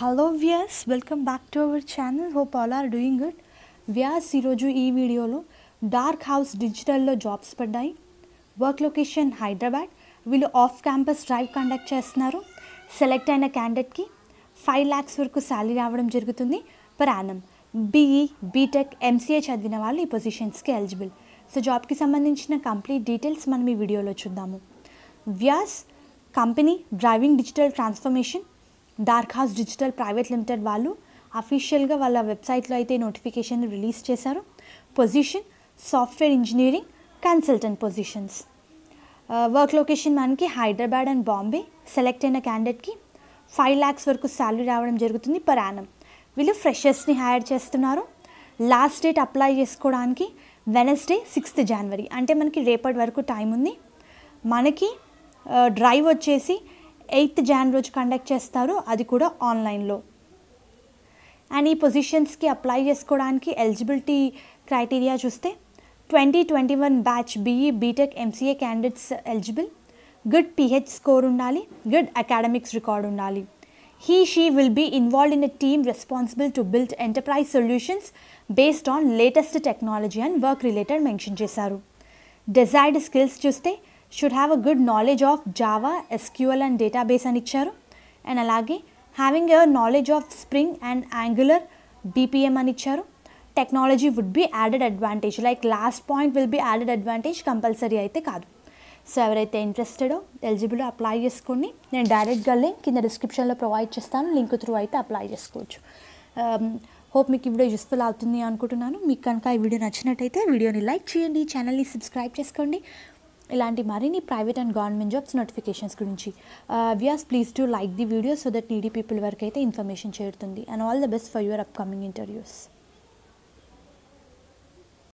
hello guys welcome back to our channel hope all are doing good guys ఈరోజు ఈ వీడియోలో dark house డిజిటల్లో jobs పడ్డాయి work location Hyderabad వీళ్ళు ఆఫ్ క్యాంపస్ డ్రైవ్ కండక్ట్ చేస్తున్నారు select అయిన క్యాండిడేట్కి ఫైవ్ ల్యాక్స్ వరకు శాలరీ రావడం జరుగుతుంది per annum BE BTech MCA చదివిన వాళ్ళు ఈ పొజిషన్స్కి ఎలిజిబుల్ సో జాబ్కి సంబంధించిన కంప్లీట్ డీటెయిల్స్ మనం ఈ వీడియోలో చూద్దాము guys company driving digital transformation dark house digital private limited వాళ్ళు అఫీషియల్గా వాళ్ళ వెబ్సైట్లో అయితే నోటిఫికేషన్ రిలీజ్ చేశారు position software engineering consultant positions work location మనకి హైదరాబాద్ అండ్ బాంబే సెలెక్ట్ అయిన క్యాండిడేట్కి ఫైవ్ ల్యాక్స్ వరకు శాలరీ రావడం జరుగుతుంది పర్ యానం వీళ్ళు ఫ్రెషర్స్ని హైర్ చేస్తున్నారు లాస్ట్ డేట్ అప్లై చేసుకోవడానికి వెనస్డే సిక్స్త్ జనవరి అంటే మనకి రేపటి వరకు టైం ఉంది మనకి డ్రైవ్ uh, వచ్చేసి ఎయిత్ జాన్ రోజు కండక్ట్ చేస్తారు అది కూడా ఆన్లైన్లో అండ్ ఈ పొజిషన్స్కి అప్లై చేసుకోవడానికి ఎలిజిబిలిటీ క్రైటీరియా చూస్తే twenty twenty one batch BE BTech MCA candidates eligible good పిహెచ్ స్కోర్ ఉండాలి గుడ్ అకాడమిక్స్ రికార్డ్ ఉండాలి he she will be involved in a team responsible to build enterprise solutions based on latest technology and work related mention చేశారు desired skills చూస్తే should have a good knowledge of Java SQL and database అని ఇచ్చారు and అలాగే having a knowledge of spring and angular BPM అని ఇచ్చారు technology would be added advantage like last point will be added advantage compulsory అయితే కాదు so ఎవరైతే ఇంట్రెస్టెడో eligible apply చేసుకోండి నేను డైరెక్ట్గా లింక్ కింద డిస్క్రిప్షన్లో ప్రొవైడ్ చేస్తాను లింక్ త్రూ అయితే అప్లై చేసుకోవచ్చు హోప్ um, మీకు ఈ వీడియో యూస్ఫుల్ అవుతుంది అనుకుంటున్నాను మీకు కనుక ఈ వీడియో నచ్చినట్టయితే వీడియోని లైక్ చేయండి ఛానల్ని సబ్స్క్రైబ్ చేసుకోండి ఇలాంటి మరిన్ని private and government jobs notifications గురించి views please to like the video so that needy people వరకు అయితే ఇన్ఫర్మేషన్ చేరుతుంది and all the best for your upcoming interviews